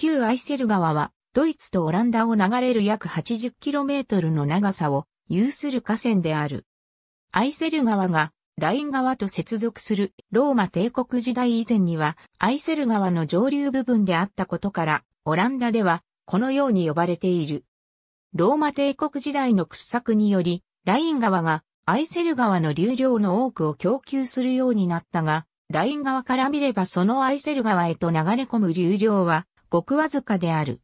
旧アイセル川は、ドイツとオランダを流れる約 80km の長さを有する河川である。アイセル川がライン川と接続するローマ帝国時代以前にはアイセル川の上流部分であったことからオランダではこのように呼ばれている。ローマ帝国時代の掘削によりライン川がアイセル川の流量の多くを供給するようになったが、ライン側から見ればそのアイセル川へと流れ込む流量はごくわずかである。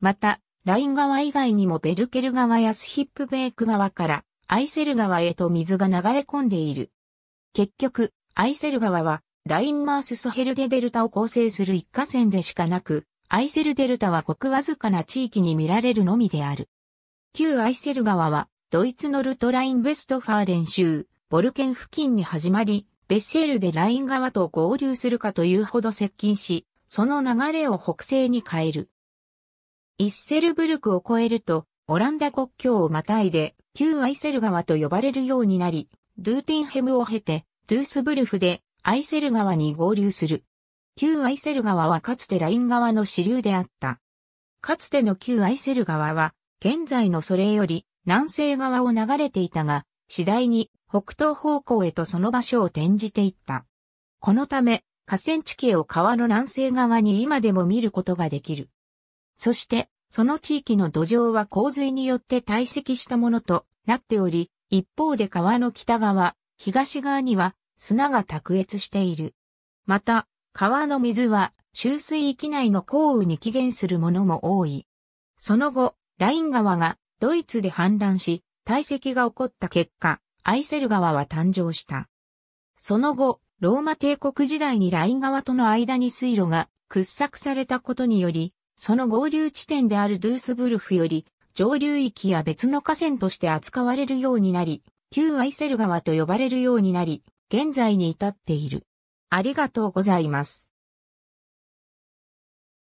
また、ライン川以外にもベルケル川やスヒップベーク川からアイセル川へと水が流れ込んでいる。結局、アイセル川はラインマースソヘルデデルタを構成する一河川でしかなく、アイセルデルタはごくわずかな地域に見られるのみである。旧アイセル川は、ドイツのルトライン・ベストファーレン州、ボルケン付近に始まり、ベッセールでライン川と合流するかというほど接近し、その流れを北西に変える。イッセルブルクを越えると、オランダ国境をまたいで、旧アイセル川と呼ばれるようになり、ドゥーティンヘムを経て、ドゥースブルフでアイセル川に合流する。旧アイセル川はかつてライン川の支流であった。かつての旧アイセル川は、現在のそれより南西側を流れていたが、次第に北東方向へとその場所を転じていった。このため、河川地形を川の南西側に今でも見ることができる。そして、その地域の土壌は洪水によって堆積したものとなっており、一方で川の北側、東側には砂が卓越している。また、川の水は周水域内の降雨に起源するものも多い。その後、ライン川がドイツで氾濫し、堆積が起こった結果、アイセル川は誕生した。その後、ローマ帝国時代にライン川との間に水路が掘削されたことにより、その合流地点であるドゥースブルフより、上流域や別の河川として扱われるようになり、旧アイセル川と呼ばれるようになり、現在に至っている。ありがとうございます。